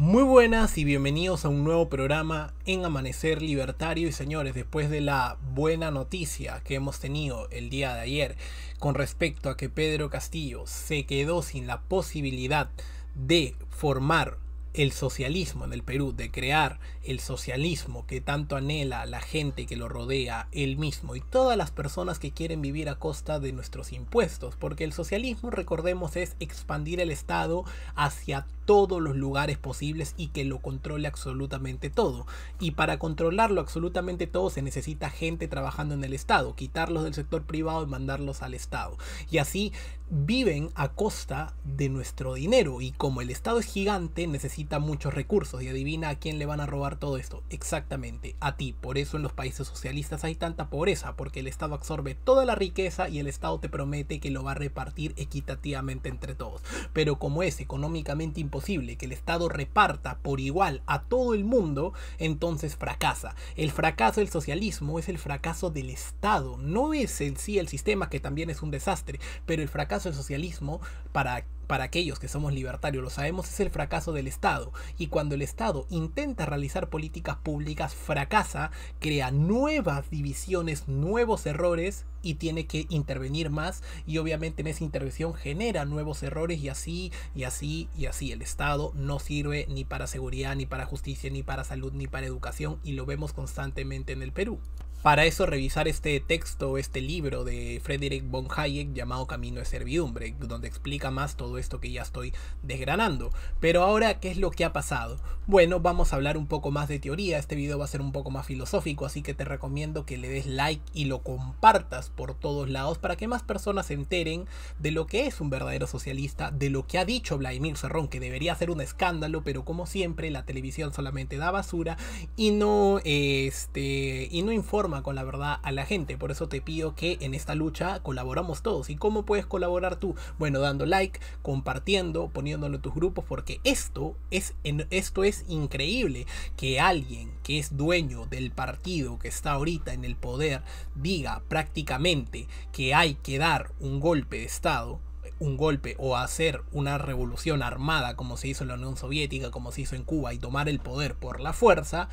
Muy buenas y bienvenidos a un nuevo programa en Amanecer Libertario y señores, después de la buena noticia que hemos tenido el día de ayer con respecto a que Pedro Castillo se quedó sin la posibilidad de formar el socialismo en el Perú, de crear el socialismo que tanto anhela la gente que lo rodea, él mismo y todas las personas que quieren vivir a costa de nuestros impuestos, porque el socialismo, recordemos, es expandir el Estado hacia todos los lugares posibles y que lo controle absolutamente todo. Y para controlarlo absolutamente todo se necesita gente trabajando en el Estado, quitarlos del sector privado y mandarlos al Estado. Y así viven a costa de nuestro dinero. Y como el Estado es gigante, necesita muchos recursos. Y adivina a quién le van a robar todo esto. Exactamente, a ti. Por eso en los países socialistas hay tanta pobreza, porque el Estado absorbe toda la riqueza y el Estado te promete que lo va a repartir equitativamente entre todos. Pero como es económicamente imposible, que el Estado reparta por igual a todo el mundo, entonces fracasa. El fracaso del socialismo es el fracaso del Estado, no es en sí el sistema que también es un desastre, pero el fracaso del socialismo para para aquellos que somos libertarios lo sabemos, es el fracaso del Estado. Y cuando el Estado intenta realizar políticas públicas, fracasa, crea nuevas divisiones, nuevos errores y tiene que intervenir más y obviamente en esa intervención genera nuevos errores y así y así y así el Estado no sirve ni para seguridad ni para justicia ni para salud ni para educación y lo vemos constantemente en el Perú. Para eso revisar este texto, este libro de Frederick von Hayek llamado Camino de Servidumbre, donde explica más todo esto que ya estoy desgranando. Pero ahora, ¿qué es lo que ha pasado? Bueno, vamos a hablar un poco más de teoría, este video va a ser un poco más filosófico, así que te recomiendo que le des like y lo compartas por todos lados para que más personas se enteren de lo que es un verdadero socialista, de lo que ha dicho Vladimir Serrón, que debería ser un escándalo, pero como siempre la televisión solamente da basura y no, este, y no informa con la verdad a la gente. Por eso te pido que en esta lucha colaboramos todos. ¿Y cómo puedes colaborar tú? Bueno, dando like, compartiendo, poniéndolo en tus grupos, porque esto es, esto es increíble que alguien que es dueño del partido que está ahorita en el poder diga prácticamente que hay que dar un golpe de Estado un golpe o hacer una revolución armada como se hizo en la Unión Soviética, como se hizo en Cuba y tomar el poder por la fuerza,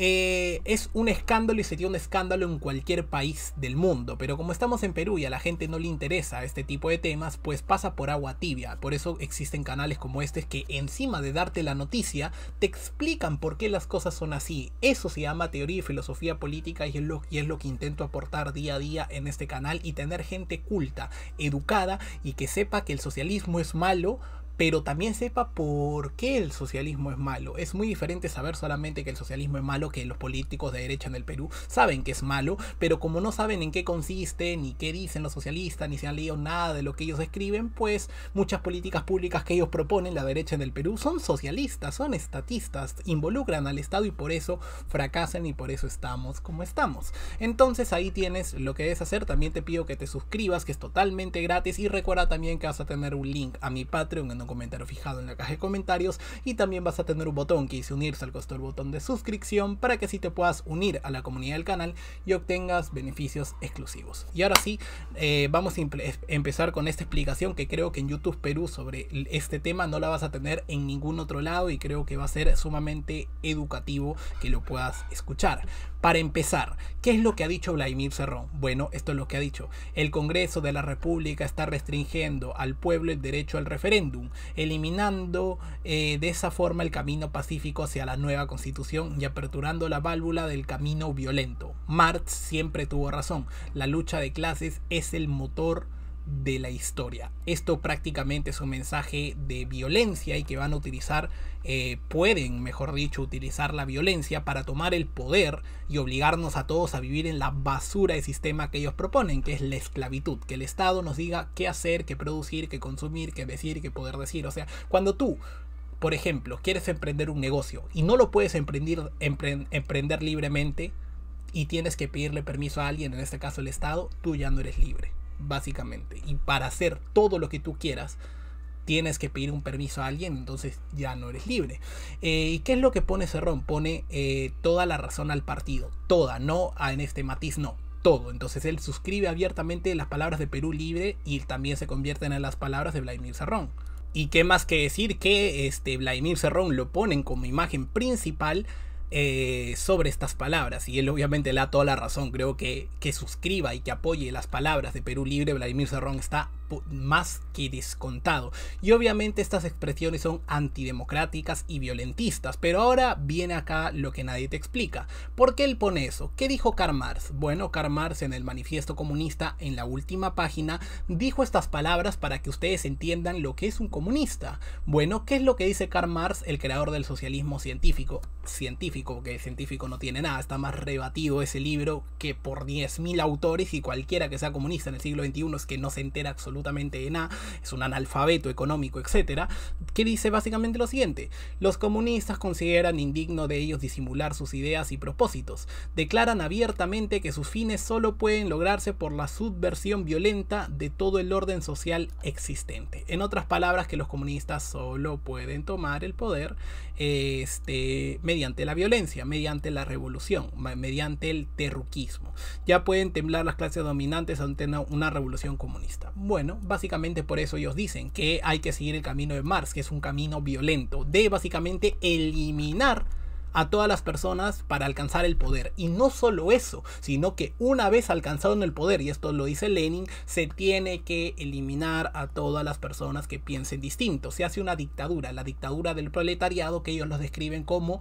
eh, es un escándalo y sería un escándalo en cualquier país del mundo, pero como estamos en Perú y a la gente no le interesa este tipo de temas, pues pasa por agua tibia. Por eso existen canales como este que encima de darte la noticia, te explican por qué las cosas son así. Eso se llama teoría y filosofía política y es lo, y es lo que intento aportar día a día en este canal y tener gente culta, educada y que sepa que el socialismo es malo pero también sepa por qué el socialismo es malo. Es muy diferente saber solamente que el socialismo es malo, que los políticos de derecha en el Perú saben que es malo, pero como no saben en qué consiste, ni qué dicen los socialistas, ni se han leído nada de lo que ellos escriben, pues muchas políticas públicas que ellos proponen, la derecha en el Perú, son socialistas, son estatistas, involucran al Estado y por eso fracasan y por eso estamos como estamos. Entonces ahí tienes lo que debes hacer, también te pido que te suscribas, que es totalmente gratis y recuerda también que vas a tener un link a mi Patreon en donde comentario fijado en la caja de comentarios y también vas a tener un botón que dice unirse al costo del botón de suscripción para que si te puedas unir a la comunidad del canal y obtengas beneficios exclusivos. Y ahora sí, eh, vamos a empezar con esta explicación que creo que en YouTube Perú sobre este tema no la vas a tener en ningún otro lado y creo que va a ser sumamente educativo que lo puedas escuchar. Para empezar, ¿qué es lo que ha dicho Vladimir Cerrón? Bueno, esto es lo que ha dicho. El Congreso de la República está restringiendo al pueblo el derecho al referéndum eliminando eh, de esa forma el camino pacífico hacia la nueva constitución y aperturando la válvula del camino violento. Marx siempre tuvo razón, la lucha de clases es el motor de la historia. Esto prácticamente es un mensaje de violencia y que van a utilizar, eh, pueden, mejor dicho, utilizar la violencia para tomar el poder y obligarnos a todos a vivir en la basura de sistema que ellos proponen, que es la esclavitud, que el Estado nos diga qué hacer, qué producir, qué consumir, qué decir, qué poder decir. O sea, cuando tú por ejemplo, quieres emprender un negocio y no lo puedes emprender, emprender libremente y tienes que pedirle permiso a alguien, en este caso el Estado, tú ya no eres libre básicamente. Y para hacer todo lo que tú quieras, tienes que pedir un permiso a alguien, entonces ya no eres libre. Eh, ¿Y qué es lo que pone Cerrón? Pone eh, toda la razón al partido, toda, no en este matiz, no. Todo. Entonces él suscribe abiertamente las palabras de Perú Libre y también se convierten en las palabras de Vladimir Cerrón. Y qué más que decir que este Vladimir Cerrón lo ponen como imagen principal eh, sobre estas palabras. Y él obviamente le da toda la razón. Creo que que suscriba y que apoye las palabras de Perú Libre, Vladimir Serrón, está más que descontado. Y obviamente estas expresiones son antidemocráticas y violentistas, pero ahora viene acá lo que nadie te explica. ¿Por qué él pone eso? ¿Qué dijo Karl Marx? Bueno, Karl Marx en el Manifiesto Comunista, en la última página, dijo estas palabras para que ustedes entiendan lo que es un comunista. Bueno, ¿qué es lo que dice Karl Marx, el creador del socialismo científico? Científico, porque científico no tiene nada, está más rebatido ese libro que por 10.000 autores y cualquiera que sea comunista en el siglo XXI es que no se entera absolutamente absolutamente es un analfabeto económico, etcétera, que dice básicamente lo siguiente: los comunistas consideran indigno de ellos disimular sus ideas y propósitos. Declaran abiertamente que sus fines solo pueden lograrse por la subversión violenta de todo el orden social existente. En otras palabras, que los comunistas solo pueden tomar el poder este, mediante la violencia, mediante la revolución, mediante el terruquismo. Ya pueden temblar las clases dominantes ante una revolución comunista. Bueno, básicamente por eso ellos dicen que hay que seguir el camino de Marx, que es un camino violento, de básicamente eliminar a todas las personas para alcanzar el poder. Y no solo eso, sino que una vez alcanzado en el poder, y esto lo dice Lenin, se tiene que eliminar a todas las personas que piensen distinto. Se hace una dictadura, la dictadura del proletariado que ellos los describen como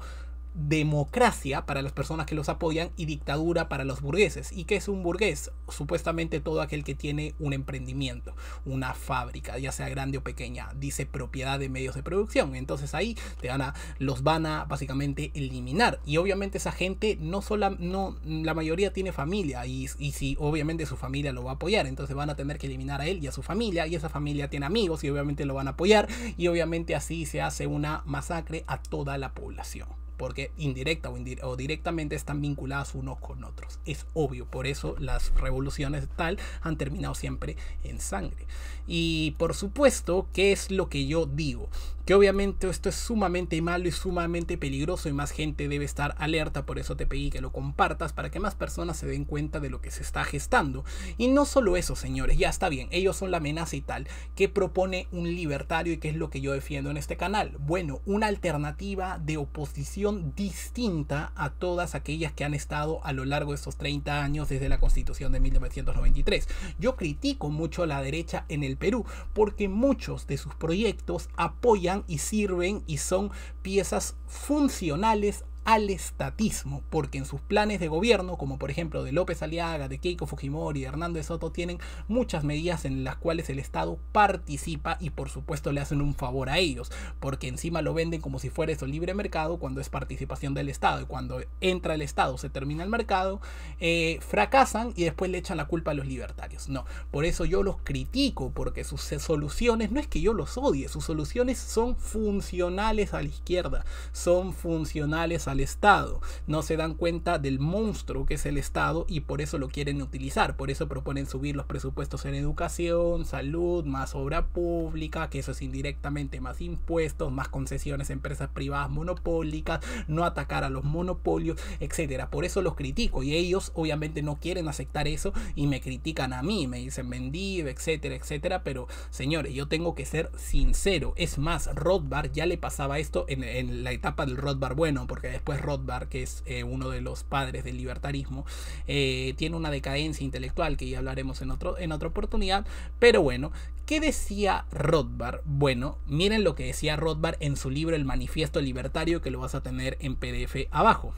democracia para las personas que los apoyan y dictadura para los burgueses. ¿Y qué es un burgués? Supuestamente todo aquel que tiene un emprendimiento, una fábrica, ya sea grande o pequeña, dice propiedad de medios de producción. Entonces ahí te van a, los van a básicamente eliminar. Y obviamente esa gente no sola, no, la mayoría tiene familia y, y si obviamente su familia lo va a apoyar, entonces van a tener que eliminar a él y a su familia y esa familia tiene amigos y obviamente lo van a apoyar y obviamente así se hace una masacre a toda la población porque indirecta o, directamente están vinculadas unos con otros. Es obvio, por eso las revoluciones tal han terminado siempre en sangre. Y por supuesto, ¿qué es lo que yo digo? Que obviamente esto es sumamente malo y sumamente peligroso y más gente debe estar alerta, por eso te pedí que lo compartas para que más personas se den cuenta de lo que se está gestando. Y no solo eso, señores, ya está bien, ellos son la amenaza y tal que propone un libertario y que es lo que yo defiendo en este canal. Bueno, una alternativa de oposición distinta a todas aquellas que han estado a lo largo de estos 30 años desde la constitución de 1993. Yo critico mucho a la derecha en el Perú porque muchos de sus proyectos apoyan y sirven y son piezas funcionales al estatismo, porque en sus planes de gobierno, como por ejemplo de López Aliaga, de Keiko Fujimori, de Hernando de Soto, tienen muchas medidas en las cuales el Estado participa y por supuesto le hacen un favor a ellos, porque encima lo venden como si fuera eso libre mercado cuando es participación del Estado y cuando entra el Estado se termina el mercado, eh, fracasan y después le echan la culpa a los libertarios. No, por eso yo los critico, porque sus soluciones, no es que yo los odie, sus soluciones son funcionales a la izquierda, son funcionales a Estado. No se dan cuenta del monstruo que es el Estado y por eso lo quieren utilizar. Por eso proponen subir los presupuestos en educación, salud, más obra pública, que eso es indirectamente más impuestos, más concesiones a empresas privadas monopólicas, no atacar a los monopolios, etcétera. Por eso los critico y ellos obviamente no quieren aceptar eso y me critican a mí, me dicen vendido etcétera, etcétera. Pero señores, yo tengo que ser sincero. Es más, Rothbard ya le pasaba esto en, la etapa del Rothbard bueno, porque después pues Rothbard, que es eh, uno de los padres del libertarismo, eh, tiene una decadencia intelectual que ya hablaremos en, otro, en otra oportunidad. Pero bueno, ¿qué decía Rothbard? Bueno, miren lo que decía Rothbard en su libro El Manifiesto Libertario, que lo vas a tener en PDF abajo.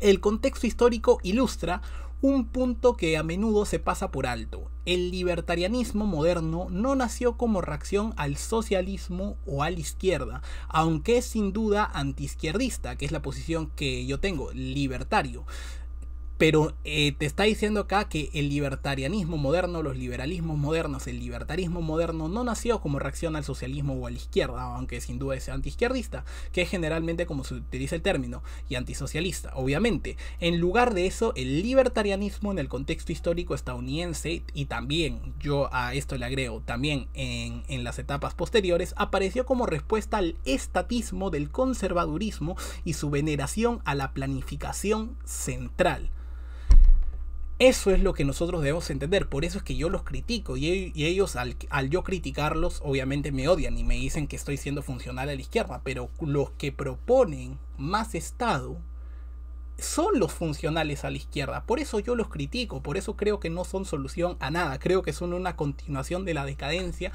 El contexto histórico ilustra un punto que a menudo se pasa por alto. El libertarianismo moderno no nació como reacción al socialismo o a la izquierda, aunque es sin duda antiizquierdista, que es la posición que yo tengo, libertario. Pero eh, te está diciendo acá que el libertarianismo moderno, los liberalismos modernos, el libertarismo moderno no nació como reacción al socialismo o a la izquierda, aunque sin duda es antiizquierdista, que es generalmente como se utiliza el término, y antisocialista, obviamente. En lugar de eso, el libertarianismo en el contexto histórico estadounidense, y también, yo a esto le agrego, también en las etapas posteriores, apareció como respuesta al estatismo del conservadurismo y su veneración a la planificación central. Eso es lo que nosotros debemos entender, por eso es que yo los critico y, ellos al, al, yo criticarlos obviamente me odian y me dicen que estoy siendo funcional a la izquierda, pero los que proponen más Estado son los funcionales a la izquierda, por eso yo los critico, por eso creo que no son solución a nada, creo que son una continuación de la decadencia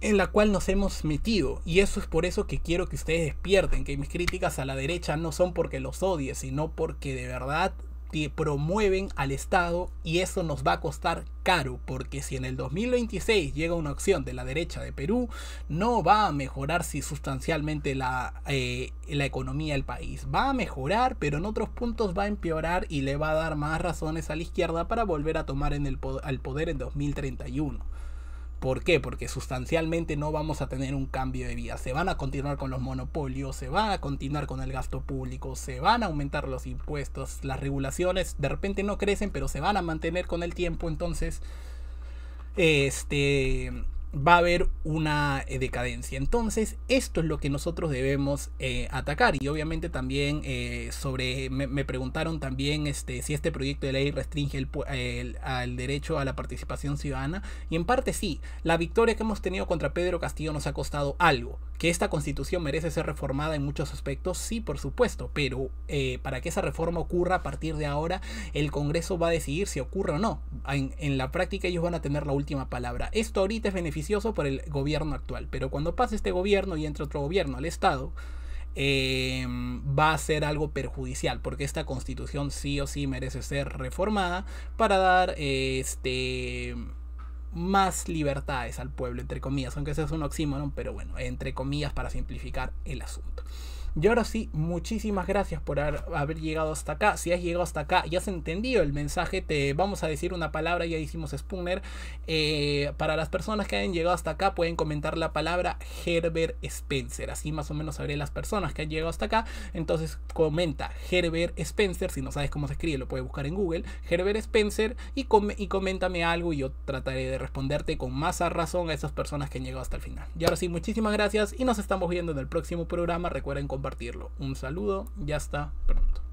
en la cual nos hemos metido y eso es por eso que quiero que ustedes despierten, que mis críticas a la derecha no son porque los odie, sino porque de verdad que promueven al Estado y eso nos va a costar caro, porque si en el 2026 llega una opción de la derecha de Perú, no va a mejorar si sustancialmente la, eh, la economía del país. Va a mejorar, pero en otros puntos va a empeorar y le va a dar más razones a la izquierda para volver a tomar en el, al poder en 2031. ¿Por qué? Porque sustancialmente no vamos a tener un cambio de vida. Se van a continuar con los monopolios, se van a continuar con el gasto público, se van a aumentar los impuestos, las regulaciones de repente no crecen, pero se van a mantener con el tiempo. Entonces, este va a haber una eh, decadencia. Entonces, esto es lo que nosotros debemos eh, atacar. Y obviamente también eh, sobre, me, preguntaron también este, si este proyecto de ley restringe el, derecho a la participación ciudadana. Y en parte sí, la victoria que hemos tenido contra Pedro Castillo nos ha costado algo. Que esta constitución merece ser reformada en muchos aspectos, sí, por supuesto. Pero para que esa reforma ocurra a partir de ahora, el Congreso va a decidir si ocurre o no. En, en la práctica ellos van a tener la última palabra. Esto ahorita es beneficioso por el gobierno actual. Pero cuando pase este gobierno y entre otro gobierno al Estado, em, va a ser algo perjudicial, porque esta constitución sí o sí merece ser reformada para dar este, más libertades al pueblo, entre comillas, aunque ese es un oxímoron, pero bueno, entre comillas para simplificar el asunto. Y ahora sí, muchísimas gracias por haber llegado hasta acá. Si has llegado hasta acá y has entendido el mensaje, te vamos a decir una palabra, ya hicimos Spooner. Eh, para las personas que hayan llegado hasta acá, pueden comentar la palabra Herbert Spencer. Así más o menos sabré las personas que han llegado hasta acá. Entonces comenta Herbert Spencer, si no sabes cómo se escribe, lo puedes buscar en Google. Herbert Spencer y, y coméntame algo y yo trataré de responderte con más razón a esas personas que han llegado hasta el final. Y ahora sí, muchísimas gracias y nos estamos viendo en el próximo programa. Recuerden comentar compartirlo. Un saludo y hasta pronto.